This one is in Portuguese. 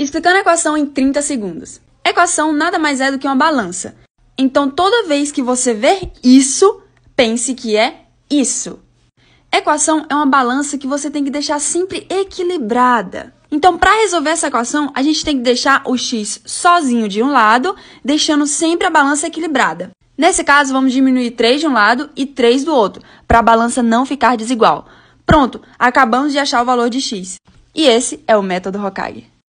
Explicando a equação em 30 segundos. A equação nada mais é do que uma balança. Então, toda vez que você ver isso, pense que é isso. A equação é uma balança que você tem que deixar sempre equilibrada. Então, para resolver essa equação, a gente tem que deixar o x sozinho de um lado, deixando sempre a balança equilibrada. Nesse caso, vamos diminuir 3 de um lado e 3 do outro, para a balança não ficar desigual. Pronto, acabamos de achar o valor de x. E esse é o método Hokage.